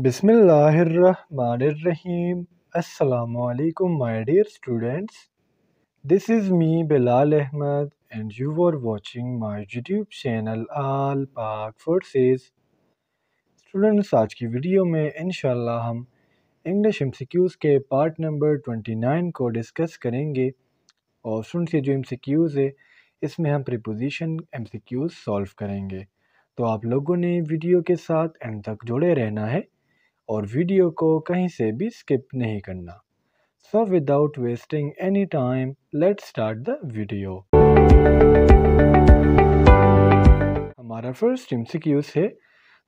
बिसमीम अलकुम my dear students this is me Bilal Ahmad and you are watching my YouTube channel all Pak forces students आज की video में इनशाला हम इंग्लिश एम सी के पार्ट नंबर ट्वेंटी नाइन को डिस्कस करेंगे और सुन से जो एम है इसमें हम प्रिपोजिशन एम सी सॉल्व करेंगे तो आप लोगों ने वीडियो के साथ एंड तक जुड़े रहना है और वीडियो को कहीं से भी स्किप नहीं करना so without wasting any time let start the video हमारा फर्स्ट एम क्यूज है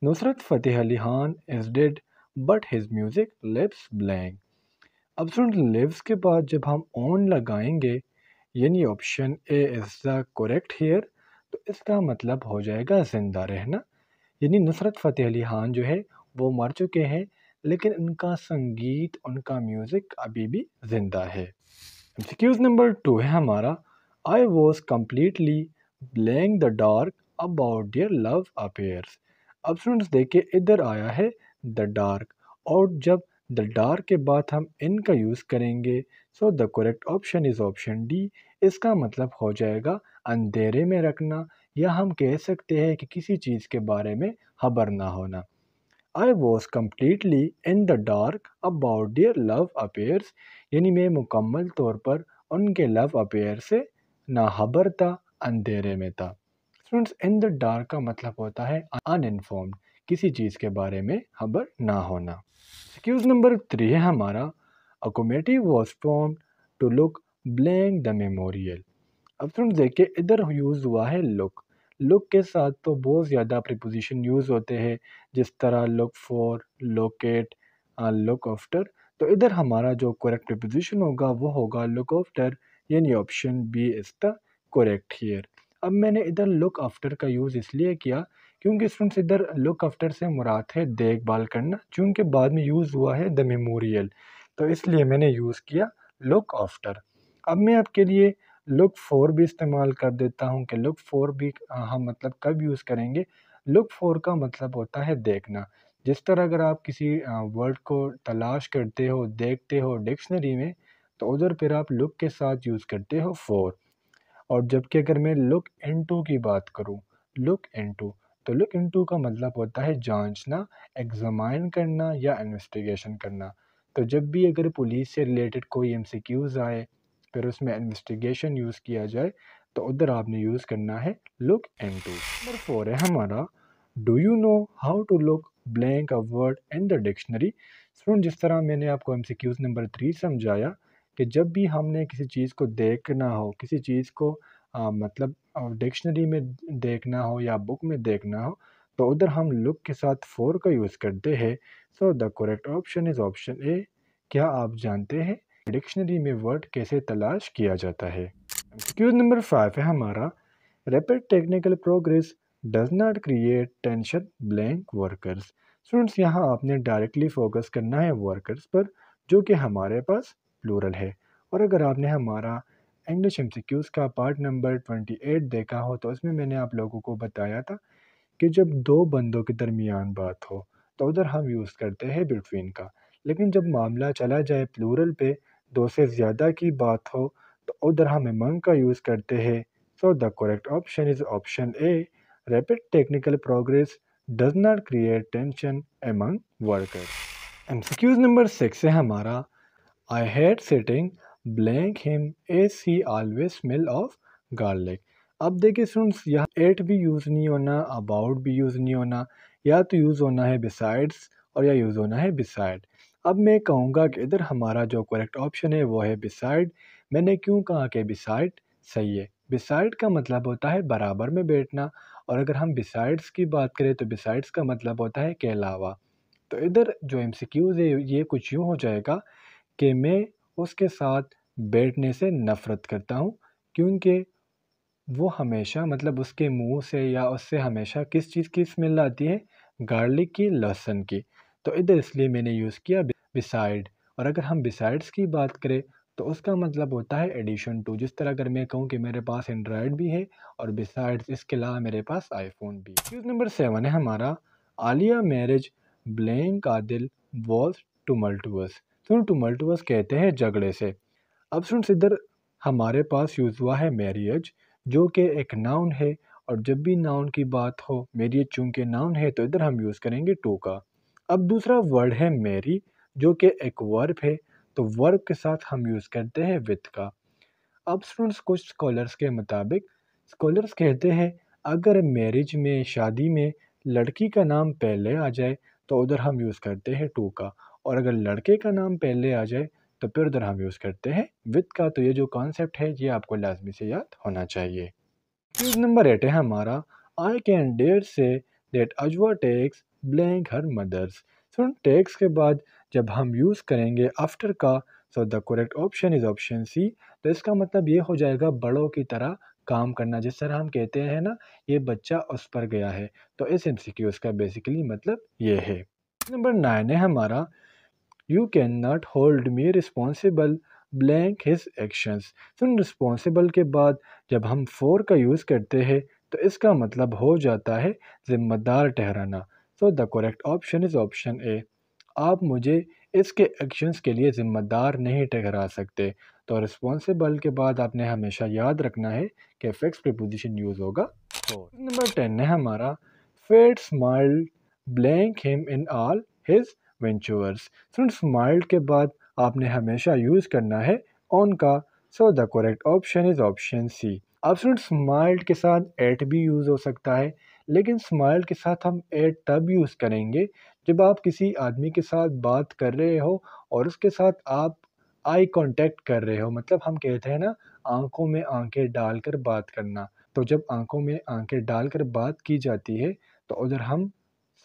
Nusrat Fateh Ali Khan is dead but his music lives blank अब सुन लिप्स के बाद जब हम ऑन लगाएंगे यानी option A is the correct here तो इसका मतलब हो जाएगा ज़िंदा रहना यानी नुसरत फ़तेह अली खान जो है वो मर चुके हैं लेकिन उनका संगीत उनका म्यूज़िक अभी भी ज़िंदा है एक्सक्यूज़ नंबर टू है हमारा I was completely blank the dark about their love affairs अब स्टूडेंट्स देखिए इधर आया है द डार्क और जब द डार्क के बाद हम इन का यूज़ करेंगे so the correct option is option D इसका मतलब हो जाएगा अंधेरे में रखना या हम कह सकते हैं कि किसी चीज़ के बारे में खबर ना होना I was completely in the dark about their love affairs. यानी मैं मुकम्मल तौर पर उनके लव अफेयर से नाहबर था अंधेरे में था स्टूडेंट्स इन द डार्क का मतलब होता है अनइनफॉर्म्ड किसी चीज़ के बारे में खबर ना होना एक्सक्यूज़ नंबर थ्री है हमारा a committee was form to look blank the memorial अब स्टूडेंट्स देखिए इधर यूज़ हुआ है लुक लुक के साथ तो बहुत ज़्यादा प्रिपोजिशन यूज़ होते हैं जिस तरह look for locate look after तो इधर हमारा जो करेक्ट प्रिपोजिशन होगा वो होगा लुक आफ्टर यानी option B is the correct here अब मैंने इधर लुक आफ्टर का यूज़ इसलिए किया क्योंकि स्टूडेंट्स इधर लुक आफ्टर से मुराद है देखभाल करना चूँकि बाद में यूज़ हुआ है द मेमोरियल तो इसलिए मैंने यूज़ किया लुक आफ्टर अब मैं आपके लिए लुक फोर भी इस्तेमाल कर देता हूँ कि लुक फोर भी हम मतलब कब यूज़ करेंगे लुक फोर का मतलब होता है देखना जिस तरह अगर आप किसी वर्ड को तलाश करते हो देखते हो डिक्शनरी में तो उधर फिर आप लुक के साथ यूज़ करते हो फोर और जबकि अगर मैं लुक टू की बात करूँ लुक टू तो लुक टू का मतलब होता है जांचना एग्जामाइन करना या इन्वेस्टिगेशन करना तो जब भी अगर पुलिस से रिलेटेड कोई एम आए फिर उसमें इन्वेस्टिगेशन यूज़ किया जाए तो उधर आपने यूज़ करना है look and to number four है हमारा do you know how to look blank a word in the dictionary student जिस तरह मैंने आपको MCQs number three समझाया कि जब भी हमने किसी चीज़ को देखना हो किसी चीज़ को आ, मतलब डिक्शनरी में देखना हो या बुक में देखना हो तो उधर हम लुक के साथ फोर का यूज़ करते हैं so the correct option is option A क्या आप जानते हैं डिक्शनरी में वर्ड कैसे तलाश किया जाता है क्यूज नंबर फाइव है हमारा rapid technical progress does not create tension blank workers students यहाँ आपने डायरेक्टली फोकस करना है वर्कर्स पर जो कि हमारे पास प्लूरल है और अगर आपने हमारा इंग्लिश एम का पार्ट नंबर ट्वेंटी एट देखा हो तो उसमें मैंने आप लोगों को बताया था कि जब दो बंदों के दरमियान बात हो तो उधर हम यूज़ करते हैं बिटवीन का लेकिन जब मामला चला जाए प्लूरल पे दो से ज़्यादा की बात हो तो उधर हम एमंग का यूज़ करते हैं so the correct option is option A rapid technical progress does not create tension among workers MCQs number six है हमारा I hate sitting blank him as he always smell of garlic अब देखिए students यह eight भी use नहीं होना about भी use नहीं होना या तो यूज़ होना है बिसाइड्स और या यूज़ होना है बिसाइड अब मैं कहूँगा कि इधर हमारा जो करेक्ट ऑप्शन है वो है बिसाइड मैंने क्यों कहा कि बिसाइड सही है बिसाइड का मतलब होता है बराबर में बैठना और अगर हम बिसाइड्स की बात करें तो बिसाइड्स का मतलब होता है के अलावा तो इधर जो एम सी क्यूज़ है ये कुछ यूँ हो जाएगा कि मैं उसके साथ बैठने से नफ़रत करता हूँ क्योंकि वो हमेशा मतलब उसके मुंह से या उससे हमेशा किस चीज़ की स्मेल आती है गार्लिक की लहसुन की तो इधर इसलिए मैंने यूज़ किया बिसाइड और अगर हम बिसाइड्स की बात करें तो उसका मतलब होता है एडिशन टू जिस तरह अगर मैं कहूँ कि मेरे पास एंड्रॉयड भी है और बिसाइड्स इसके अलावा मेरे पास आईफोन भी चीज़ नंबर सेवन है हमारा Aliya marriage blank Adil was tumultuous तो टुमल्टुअस कहते हैं झगड़े से अब सुन सिद्धर हमारे पास यूज़ हुआ है मैरिज जो कि एक नाउन है और जब भी नाउन की बात हो मेरी चूँकि नाउन है तो इधर हम यूज़ करेंगे टू का अब दूसरा वर्ड है मेरी जो कि एक वर्ब है तो वर्ब के साथ हम यूज़ करते हैं विथ का अब स्टूडेंट्स कुछ स्कॉलर्स के मुताबिक स्कॉलर्स कहते हैं अगर मैरिज में शादी में लड़की का नाम पहले आ जाए तो उधर हम यूज़ करते हैं टू का और अगर लड़के का नाम पहले आ जाए तो फिर उधर हम यूज़ करते हैं विथ का तो ये जो कॉन्सेप्ट है ये आपको लाजमी से याद होना चाहिए चीज़ नंबर एट है हमारा I can dare say that Ajwa takes blank her mother's सुन टैक्स के बाद जब हम यूज़ करेंगे आफ्टर का so the correct option is option C तो इसका मतलब ये हो जाएगा बड़ों की तरह काम करना जिस तरह हम कहते हैं ना ये बच्चा उस पर गया है तो इस एम सी का बेसिकली मतलब ये है नंबर नाइन है हमारा you can not hold me responsible blank his actions सुन रिस्पॉन्सिबल के बाद जब हम फोर का यूज़ करते हैं तो इसका मतलब हो जाता है ज़िम्मेदार ठहराना so the correct option is option A आप मुझे इसके एक्शंस के लिए ज़िम्मेदार नहीं ठहरा सकते तो रिस्पॉन्सिबल के बाद आपने हमेशा याद रखना है कि फिक्स प्रिपोजिशन यूज़ होगा फोर नंबर टेन है हमारा fate smiled blank him in all his ventures friend smiled के बाद आपने हमेशा यूज़ करना है ऑन का so the correct option is option C अब फ्रेंड स्माइल्ड के साथ एट भी यूज़ हो सकता है लेकिन स्माइल के साथ हम एड तब यूज़ करेंगे जब आप किसी आदमी के साथ बात कर रहे हो और उसके साथ आप आई कांटेक्ट कर रहे हो मतलब हम कहते हैं ना आंखों में आंखें डालकर बात करना तो जब आंखों में आंखें डालकर बात की जाती है तो उधर हम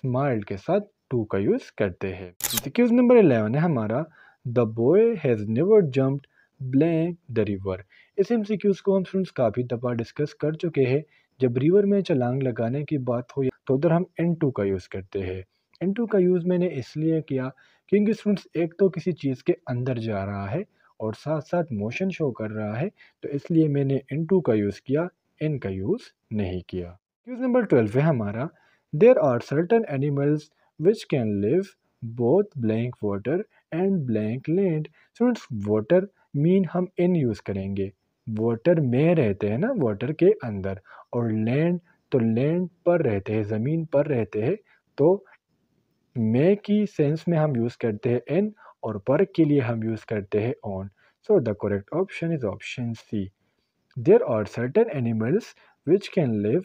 स्माइल के साथ टू का यूज़ करते हैं क्यूज नंबर एलेवन है हमारा the boy has never jumped blank the river इस एम को हम स्टूडेंट्स काफ़ी दफ़ा डिस्कस कर चुके हैं जब रिवर में चलांग लगाने की बात हो तो उधर हम एन टू का यूज़ करते हैं एन टू का यूज़ मैंने इसलिए किया क्योंकि स्टूडेंट्स एक तो किसी चीज़ के अंदर जा रहा है और साथ साथ मोशन शो कर रहा है तो इसलिए मैंने एन टू का यूज़ किया एन का यूज़ नहीं किया यूज़ नंबर ट्वेल्व है हमारा there are certain animals which can live both blank water and blank land students water mean हम एन यूज़ करेंगे वाटर में रहते हैं ना वाटर के अंदर और लैंड तो लैंड पर रहते हैं ज़मीन पर रहते हैं तो मे की सेंस में हम यूज़ करते हैं एन और पर के लिए हम यूज़ करते हैं on so the correct option is option C there are certain animals which can live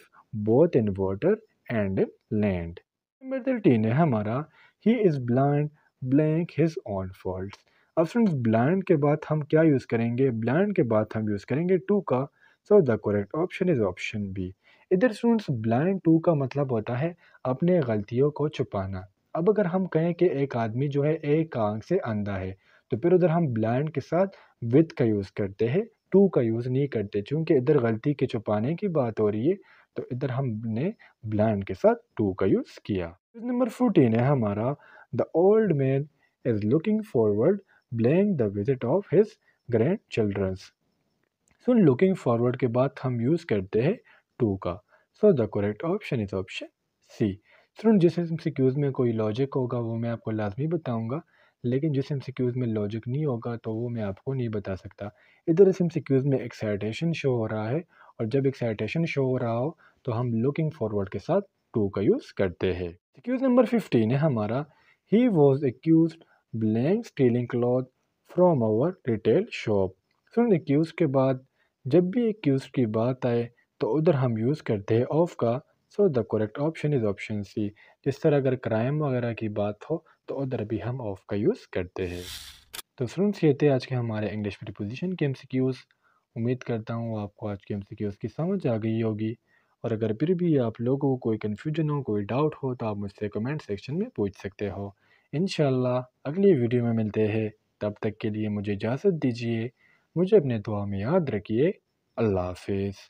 both in water and in land number thirteen है हमारा he is blind blank his own fault अब friends blind के बाद हम क्या use करेंगे bland के बाद हम यूज़ करेंगे टू का so the correct option is option B इधर स्टूडेंट्स ब्लाइंड टू का मतलब होता है अपने गलतियों को छुपाना अब अगर हम कहें कि एक आदमी जो है एक आंख से अंधा है तो फिर उधर हम ब्लाइंड के साथ विथ का यूज़ करते हैं टू का यूज़ नहीं करते चूँकि इधर गलती के छुपाने की बात हो रही है तो इधर हमने ब्लाइंड के साथ टू का यूज़ किया नंबर फोर्टीन है हमारा the old man is looking forward blank the visit of his grand childrens so looking forward के बाद हम यूज़ करते हैं टू का so the correct option is option C student जिस एम में कोई लॉजिक होगा वो मैं आपको लाजमी बताऊँगा लेकिन जिस एम में लॉजिक नहीं होगा तो वो मैं आपको नहीं बता सकता इधर इस एम में एक्साइटेशन शो हो रहा है और जब एक्साइटेशन शो हो रहा हो तो हम लुकिंग फॉरवर्ड के साथ टू का यूज़ करते हैं एक्यूज़ नंबर फिफ्टीन है हमारा he was accuse blank stealing cloth from our retail shop फिर एक्यूज़ के बाद जब भी एक्यूज़ की बात आए तो उधर हम यूज़ करते हैं ऑफ का so the correct option is option C जिस तरह अगर क्राइम वगैरह की बात हो तो उधर भी हम ऑफ का यूज़ करते हैं तो फ्रेंड्स ये थे आज के हमारे इंग्लिश प्रिपोजिशन के एमसीक्यूज़ उम्मीद करता हूँ आपको आज के एमसीक्यूज़ की समझ आ गई होगी और अगर फिर भी आप लोगों को कोई कन्फ्यूजन हो कोई डाउट हो तो आप मुझसे कमेंट सेक्शन में पूछ सकते हो इन अगली वीडियो में मिलते हैं तब तक के लिए मुझे इजाज़त दीजिए मुझे अपने दुआ में याद रखिए अल्लाह हाफिज़